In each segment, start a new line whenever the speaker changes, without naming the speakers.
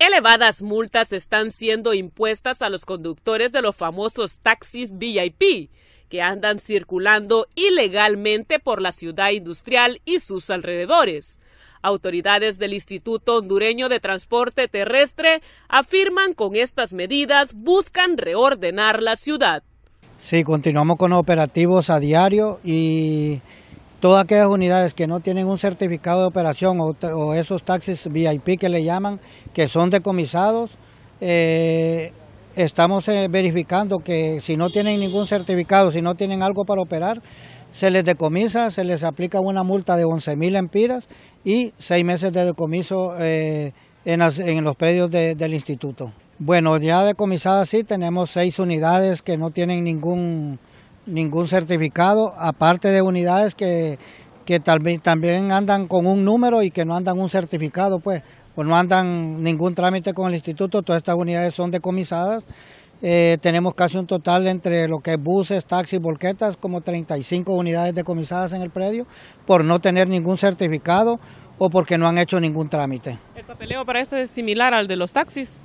Elevadas multas están siendo impuestas a los conductores de los famosos taxis VIP, que andan circulando ilegalmente por la ciudad industrial y sus alrededores. Autoridades del Instituto Hondureño de Transporte Terrestre afirman con estas medidas buscan reordenar la ciudad.
Sí, continuamos con operativos a diario y todas aquellas unidades que no tienen un certificado de operación o, esos taxis VIP que le llaman, que son decomisados, eh, estamos eh, verificando que si no tienen ningún certificado, si no tienen algo para operar, se les decomisa, se les aplica una multa de 11.000 mil empiras y seis meses de decomiso eh, en, los predios del instituto. Bueno, ya decomisadas sí, tenemos seis unidades que no tienen ningún ningún certificado, aparte de unidades que, que tal, también andan con un número y que no andan un certificado, pues, o no andan ningún trámite con el instituto, todas estas unidades son decomisadas. Eh, tenemos casi un total entre lo que es buses, taxis, volquetas, como 35 unidades decomisadas en el predio por no tener ningún certificado o porque no han hecho ningún trámite. ¿El
papeleo para esto es similar al de los taxis?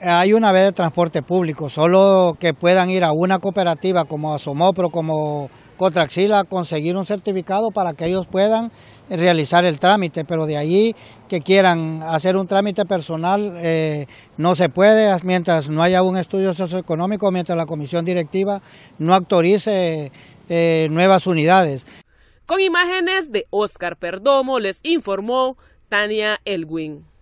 hay una vez de transporte público, solo que puedan ir a una cooperativa como Asomopro, como Cotraxila, conseguir un certificado para que ellos puedan realizar el trámite, pero de allí que quieran hacer un trámite personal eh, no se puede mientras no haya un estudio socioeconómico, mientras la comisión directiva no autorice eh, nuevas unidades.
Con imágenes de Oscar Perdomo les informó Tania Elwin.